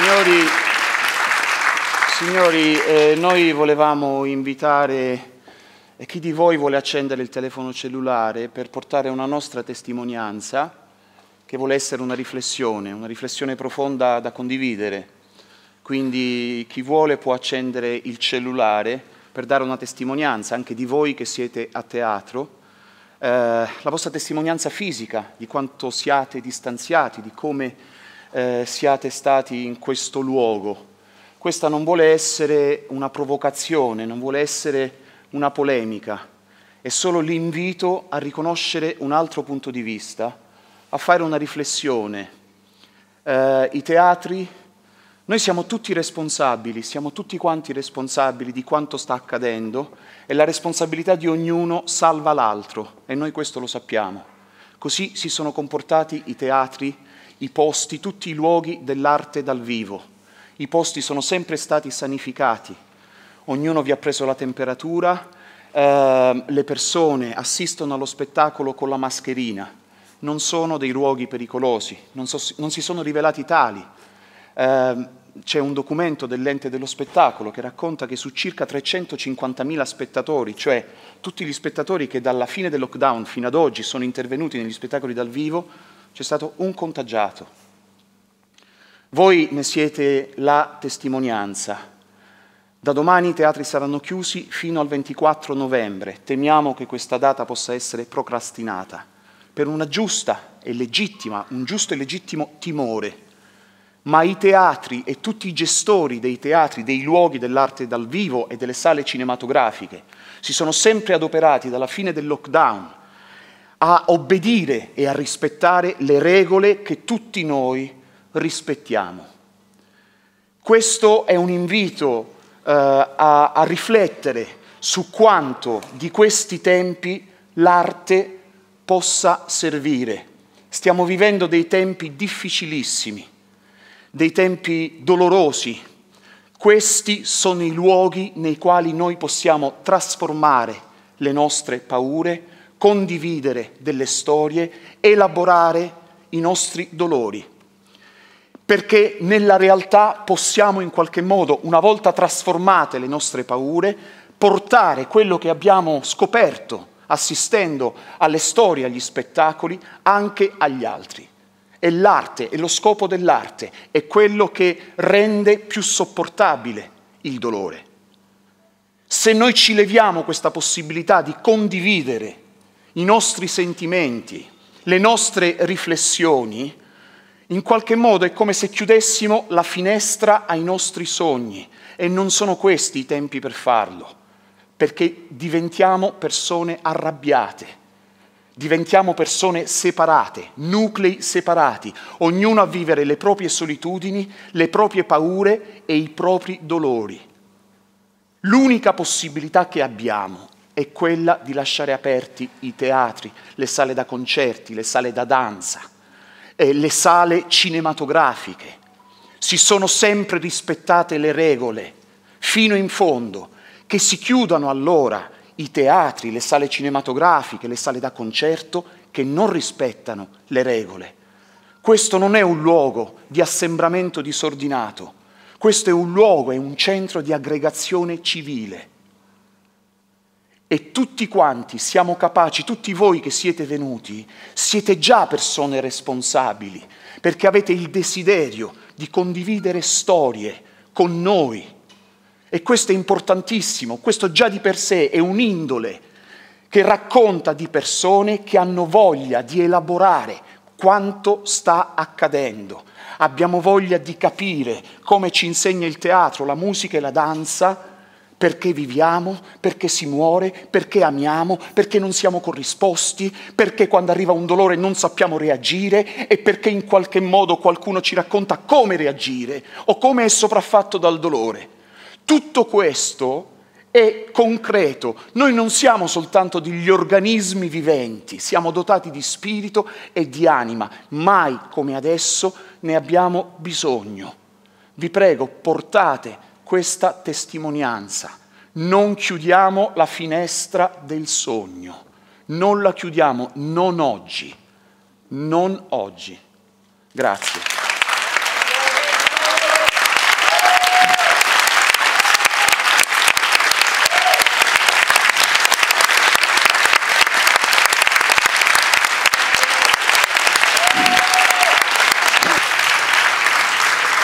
Signori, signori eh, noi volevamo invitare eh, chi di voi vuole accendere il telefono cellulare per portare una nostra testimonianza che vuole essere una riflessione, una riflessione profonda da condividere. Quindi chi vuole può accendere il cellulare per dare una testimonianza anche di voi che siete a teatro, eh, la vostra testimonianza fisica di quanto siate distanziati, di come eh, siate stati in questo luogo. Questa non vuole essere una provocazione, non vuole essere una polemica, è solo l'invito a riconoscere un altro punto di vista, a fare una riflessione. Eh, I teatri, noi siamo tutti responsabili, siamo tutti quanti responsabili di quanto sta accadendo e la responsabilità di ognuno salva l'altro e noi questo lo sappiamo. Così si sono comportati i teatri i posti, tutti i luoghi dell'arte dal vivo. I posti sono sempre stati sanificati, ognuno vi ha preso la temperatura, eh, le persone assistono allo spettacolo con la mascherina, non sono dei luoghi pericolosi, non, so, non si sono rivelati tali. Eh, c'è un documento dell'ente dello spettacolo che racconta che su circa 350.000 spettatori, cioè tutti gli spettatori che dalla fine del lockdown fino ad oggi sono intervenuti negli spettacoli dal vivo, c'è stato un contagiato. Voi ne siete la testimonianza. Da domani i teatri saranno chiusi fino al 24 novembre. Temiamo che questa data possa essere procrastinata per una giusta e legittima, un giusto e legittimo timore. Ma i teatri e tutti i gestori dei teatri, dei luoghi dell'arte dal vivo e delle sale cinematografiche si sono sempre adoperati dalla fine del lockdown a obbedire e a rispettare le regole che tutti noi rispettiamo. Questo è un invito eh, a, a riflettere su quanto di questi tempi l'arte possa servire. Stiamo vivendo dei tempi difficilissimi, dei tempi dolorosi. Questi sono i luoghi nei quali noi possiamo trasformare le nostre paure, condividere delle storie, elaborare i nostri dolori, perché nella realtà possiamo in qualche modo, una volta trasformate le nostre paure, portare quello che abbiamo scoperto assistendo alle storie, agli spettacoli, anche agli altri. E l'arte, e lo scopo dell'arte, è quello che rende più sopportabile il dolore. Se noi ci leviamo questa possibilità di condividere i nostri sentimenti, le nostre riflessioni, in qualche modo è come se chiudessimo la finestra ai nostri sogni e non sono questi i tempi per farlo, perché diventiamo persone arrabbiate, diventiamo persone separate, nuclei separati, ognuno a vivere le proprie solitudini, le proprie paure e i propri dolori. L'unica possibilità che abbiamo è quella di lasciare aperti i teatri, le sale da concerti, le sale da danza, eh, le sale cinematografiche. Si sono sempre rispettate le regole, fino in fondo, che si chiudano allora i teatri, le sale cinematografiche, le sale da concerto che non rispettano le regole. Questo non è un luogo di assembramento disordinato, questo è un luogo, è un centro di aggregazione civile e tutti quanti siamo capaci, tutti voi che siete venuti, siete già persone responsabili, perché avete il desiderio di condividere storie con noi. E questo è importantissimo, questo già di per sé è un'indole che racconta di persone che hanno voglia di elaborare quanto sta accadendo. Abbiamo voglia di capire come ci insegna il teatro, la musica e la danza perché viviamo, perché si muore, perché amiamo, perché non siamo corrisposti, perché quando arriva un dolore non sappiamo reagire e perché in qualche modo qualcuno ci racconta come reagire o come è sopraffatto dal dolore. Tutto questo è concreto. Noi non siamo soltanto degli organismi viventi, siamo dotati di spirito e di anima. Mai come adesso ne abbiamo bisogno. Vi prego, portate questa testimonianza. Non chiudiamo la finestra del sogno, non la chiudiamo, non oggi, non oggi. Grazie.